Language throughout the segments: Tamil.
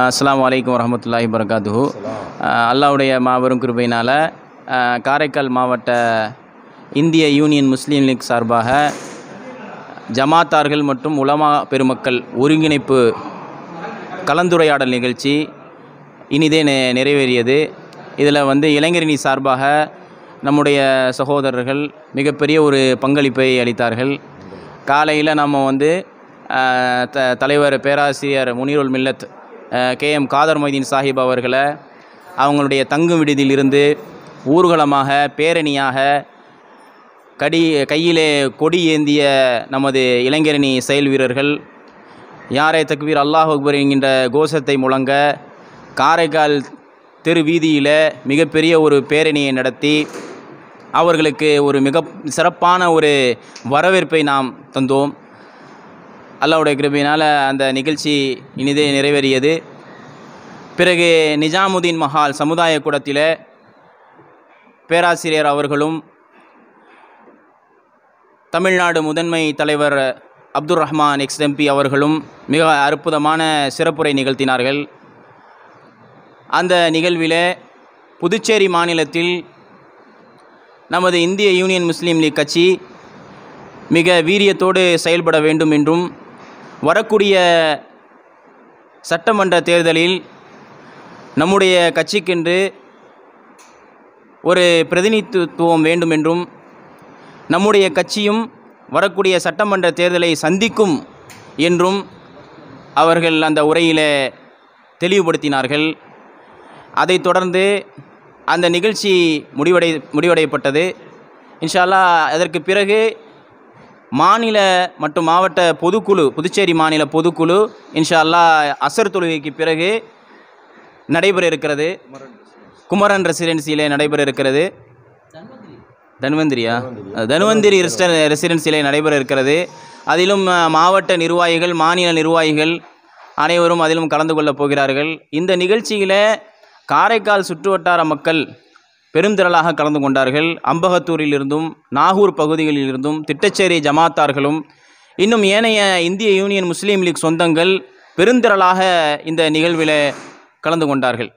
அஸ்லாம் வலைக்கம் வரமத்துல்லாஹி வரகாது அல்லாவுடைய மாபெரும் கிருபையினால் காரைக்கால் மாவட்ட இந்திய யூனியன் முஸ்லீம் லீக் சார்பாக ஜமாத்தார்கள் மற்றும் உலமா பெருமக்கள் ஒருங்கிணைப்பு கலந்துரையாடல் நிகழ்ச்சி இனிதே நிறைவேறியது இதில் வந்து இளைஞரணி சார்பாக நம்முடைய சகோதரர்கள் மிகப்பெரிய ஒரு பங்களிப்பை அளித்தார்கள் காலையில் நம்ம வந்து த தலைவர் பேராசிரியர் முனிருல் மில்லத் கே எம் காதர் மொய்தீன் சாஹிப் அவர்களை அவங்களுடைய தங்கும் விடுதியிலிருந்து ஊர்வலமாக பேரணியாக கடி கையிலே கொடி ஏந்திய நமது இளைஞரணி செயல் வீரர்கள் யாரே தக்வீர் அல்லாஹ் அக்பர் என்கின்ற கோஷத்தை முழங்க காரைக்கால் தெரு வீதியில் மிகப்பெரிய ஒரு பேரணியை நடத்தி அவர்களுக்கு ஒரு மிக சிறப்பான ஒரு வரவேற்பை நாம் தந்தோம் அல்லாவுடைய கிருபினால் அந்த நிகழ்ச்சி இனிதே நிறைவேறியது பிறகு நிஜாமுதீன் மஹால் சமுதாய கூடத்தில் பேராசிரியர் அவர்களும் தமிழ்நாடு முதன்மை தலைவர் அப்துல் ரஹ்மான் எக்ஸ் எம்பி அவர்களும் மிக அற்புதமான சிறப்புரை நிகழ்த்தினார்கள் அந்த நிகழ்வில் புதுச்சேரி மாநிலத்தில் நமது இந்திய யூனியன் முஸ்லீம் லீக் கட்சி மிக வீரியத்தோடு செயல்பட வேண்டும் என்றும் வரக்கூடிய சட்டமன்ற தேர்தலில் நம்முடைய கட்சிக்கென்று ஒரு பிரதிநிதித்துவம் வேண்டும் என்றும் நம்முடைய கட்சியும் வரக்கூடிய சட்டமன்ற தேர்தலை சந்திக்கும் என்றும் அவர்கள் அந்த உரையில் தெளிவுபடுத்தினார்கள் அதைத் தொடர்ந்து அந்த நிகழ்ச்சி முடிவடை முடிவடையப்பட்டது இன்ஷால்லா அதற்கு பிறகு மாநில மற்றும் மாவட்ட பொதுக்குழு புதுச்சேரி மாநில பொதுக்குழு இன்ஷா அல்லா அசர் தொழுகைக்கு பிறகு நடைபெற இருக்கிறது குமரன் ரெசிடென்சியில் நடைபெற இருக்கிறது தன்வந்திரியா தன்வந்திரி ரெசிடென்சியில் நடைபெற இருக்கிறது அதிலும் மாவட்ட நிர்வாகிகள் மாநில நிர்வாகிகள் அனைவரும் அதிலும் கலந்து கொள்ளப் போகிறார்கள் இந்த நிகழ்ச்சியில் காரைக்கால் வட்டார மக்கள் பெருந்திரளாக கலந்து கொண்டார்கள் அம்பகத்தூரிலிருந்தும் நாகூர் பகுதிகளிலிருந்தும் திட்டச்சேரி ஜமாத்தார்களும் இன்னும் ஏனைய இந்திய யூனியன் முஸ்லீம் லீக் சொந்தங்கள் பெருந்திரளாக இந்த நிகழ்வில் கலந்து கொண்டார்கள்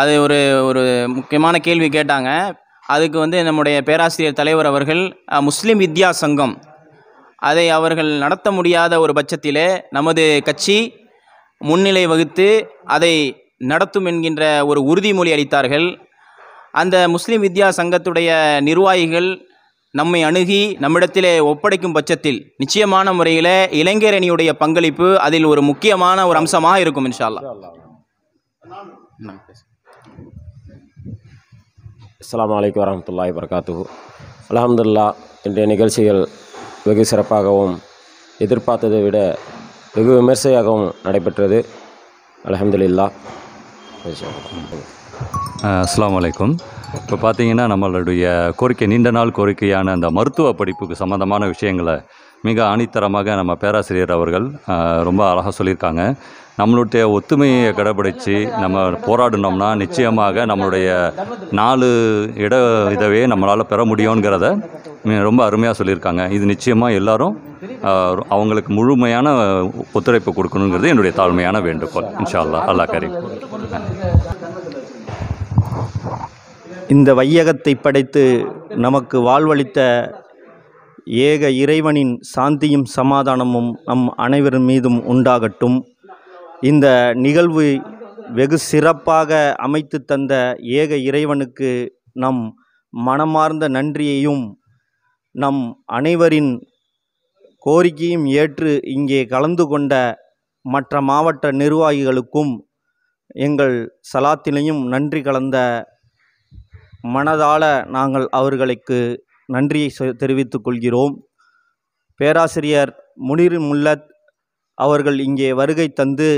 அது ஒரு ஒரு முக்கியமான கேள்வி கேட்டாங்க அதுக்கு வந்து நம்முடைய பேராசிரியர் தலைவர் அவர்கள் முஸ்லீம் வித்யா சங்கம் அதை அவர்கள் நடத்த முடியாத ஒரு பட்சத்திலே நமது கட்சி முன்னிலை வகுத்து அதை நடத்தும் என்கின்ற ஒரு உறுதிமொழி அளித்தார்கள் அந்த முஸ்லீம் வித்யா சங்கத்துடைய நிர்வாகிகள் நம்மை அணுகி நம்மிடத்திலே ஒப்படைக்கும் பட்சத்தில் நிச்சயமான முறையில் இளைஞர் அணியுடைய பங்களிப்பு அதில் ஒரு முக்கியமான ஒரு அம்சமாக இருக்கும் இன்ஷால்லா அஸ்லாம் வலைக்கம் வரமத்துல்லாய் வரகாத்து அலமதுல்லா இன்றைய நிகழ்ச்சிகள் வெகு சிறப்பாகவும் எதிர்பார்த்ததை விட வெகு விமர்சையாகவும் நடைபெற்றது அலமதுல்லா அஸ்லாம் வலைக்கும் இப்போ பார்த்தீங்கன்னா நம்மளுடைய கோரிக்கை நீண்ட நாள் கோரிக்கையான அந்த மருத்துவ படிப்புக்கு சம்மந்தமான விஷயங்களை மிக ஆணித்தரமாக நம்ம பேராசிரியர் அவர்கள் ரொம்ப அழகாக சொல்லியிருக்காங்க நம்மளுடைய ஒத்துமையை கடைபிடித்து நம்ம போராடினோம்னா நிச்சயமாக நம்மளுடைய நாலு இட இதவே நம்மளால் பெற முடியுங்கிறத ரொம்ப அருமையாக சொல்லியிருக்காங்க இது நிச்சயமாக எல்லாரும் அவங்களுக்கு முழுமையான ஒத்துழைப்பு கொடுக்கணுங்கிறது என்னுடைய தாழ்மையான வேண்டுகோள் இன்ஷா அல்லா அல்லா கரீம் இந்த வையகத்தை படைத்து நமக்கு வாழ்வளித்த ஏக இறைவனின் சாந்தியும் சமாதானமும் நம் அனைவரின் மீதும் உண்டாகட்டும் இந்த நிகழ்வு வெகு சிறப்பாக அமைத்து தந்த ஏக இறைவனுக்கு நம் மனமார்ந்த நன்றியையும் நம் அனைவரின் கோரிக்கையும் ஏற்று இங்கே கலந்து கொண்ட மற்ற மாவட்ட நிர்வாகிகளுக்கும் எங்கள் சலாத்திலையும் நன்றி கலந்த மனதால நாங்கள் அவர்களுக்கு நன்றியை தெரிவித்துக் கொள்கிறோம் பேராசிரியர் முனிர் முல்லத் அவர்கள் இங்கே வருகை தந்து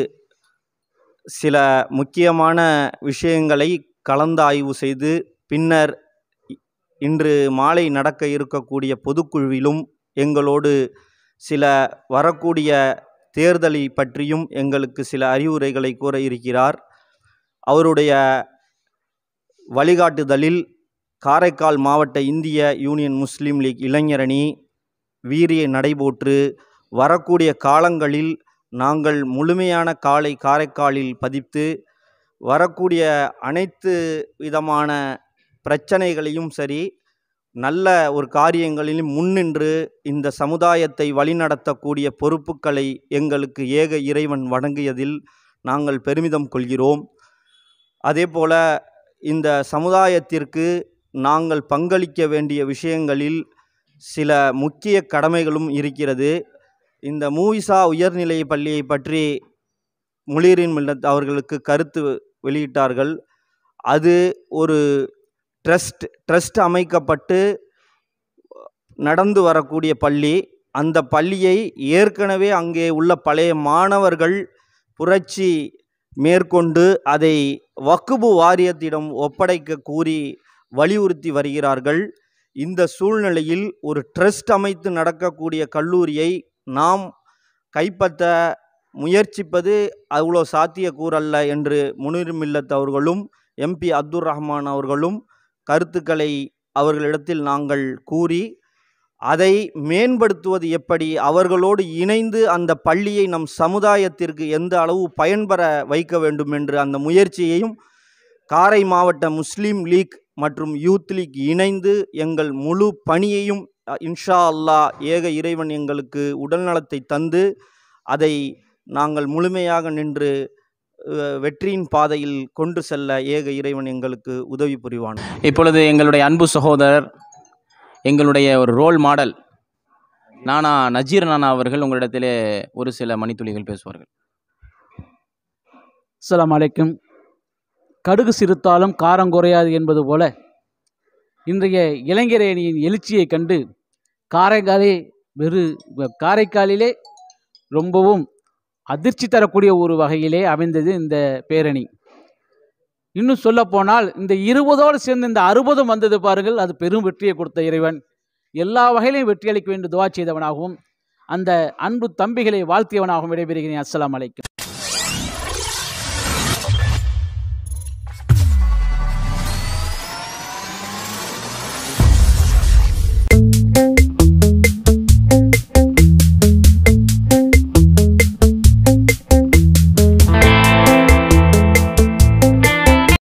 சில முக்கியமான விஷயங்களை கலந்தாய்வு செய்து பின்னர் இன்று மாலை நடக்க இருக்கக்கூடிய பொதுக்குழுவிலும் எங்களோடு சில வரக்கூடிய தேர்தலை பற்றியும் எங்களுக்கு சில அறிவுரைகளை கூற இருக்கிறார் அவருடைய வழிகாட்டுதலில் காரைக்கால் மாவட்ட இந்திய யூனியன் முஸ்லீம் லீக் இளைஞரணி வீரிய நடைபோற்று வரக்கூடிய காலங்களில் நாங்கள் முழுமையான காலை காரைக்காலில் பதித்து வரக்கூடிய அனைத்து விதமான பிரச்சனைகளையும் சரி நல்ல ஒரு காரியங்களிலும் முன்னின்று இந்த சமுதாயத்தை வழிநடத்தக்கூடிய பொறுப்புகளை எங்களுக்கு ஏக இறைவன் வழங்கியதில் நாங்கள் பெருமிதம் கொள்கிறோம் அதே போல் இந்த சமுதாயத்திற்கு நாங்கள் பங்களிக்க வேண்டிய விஷயங்களில் சில முக்கிய கடமைகளும் இருக்கிறது இந்த மூவிசா உயர்நிலை பள்ளியை பற்றி முளிரின் அவர்களுக்கு கருத்து வெளியிட்டார்கள் அது ஒரு ட்ரஸ்ட் ட்ரஸ்ட் அமைக்கப்பட்டு நடந்து வரக்கூடிய பள்ளி அந்த பள்ளியை ஏற்கனவே அங்கே உள்ள பழைய மாணவர்கள் புரட்சி மேற்கொண்டு அதை வக்குபு வாரியத்திடம் ஒப்படைக்க கூறி வலியுறுத்தி வருகிறார்கள் இந்த சூழ்நிலையில் ஒரு ட்ரஸ்ட் அமைத்து நடக்கக்கூடிய கல்லூரியை நாம் கைப்பற்ற முயற்சிப்பது அவ்வளோ சாத்தியக்கூறல்ல என்று முனிர் மில்லத் அவர்களும் எம்பி அப்துல் ரஹ்மான் அவர்களும் கருத்துக்களை அவர்களிடத்தில் நாங்கள் கூறி அதை மேம்படுத்துவது எப்படி அவர்களோடு இணைந்து அந்த பள்ளியை நம் சமுதாயத்திற்கு எந்த அளவு பயன்பெற வைக்க வேண்டும் என்று அந்த முயற்சியையும் காரை மாவட்ட முஸ்லீம் லீக் மற்றும் யூத் லீக் இணைந்து எங்கள் முழு பணியையும் இன்ஷா அல்லா ஏக இறைவன் எங்களுக்கு உடல்நலத்தை தந்து அதை நாங்கள் முழுமையாக நின்று வெற்றியின் பாதையில் கொண்டு செல்ல ஏக இறைவன் எங்களுக்கு உதவி புரிவான் இப்பொழுது எங்களுடைய அன்பு சகோதரர் எங்களுடைய ஒரு ரோல் மாடல் நானா நஜீர் நானா அவர்கள் உங்களிடத்திலே ஒரு சில மணித்துளிகள் பேசுவார்கள் அஸ்லாம் அலைக்கும் கடுகு சிறுத்தாலும் காரம் குறையாது என்பது போல இன்றைய இளைஞர் அணியின் எழுச்சியை கண்டு காரைக்காலே வெறு காரைக்காலிலே ரொம்பவும் அதிர்ச்சி தரக்கூடிய ஒரு வகையிலே அமைந்தது இந்த பேரணி இன்னும் சொல்லப்போனால் இந்த இருபதோடு சேர்ந்து இந்த அறுபதும் வந்தது பாருங்கள் அது பெரும் வெற்றியை கொடுத்த இறைவன் எல்லா வகையிலையும் வெற்றி அளிக்க வேண்டும் துவா செய்தவனாகவும் அந்த அன்பு தம்பிகளை வாழ்த்தியவனாகவும் விடைபெறுகிறேன் அஸ்லாம் அலைக்கும்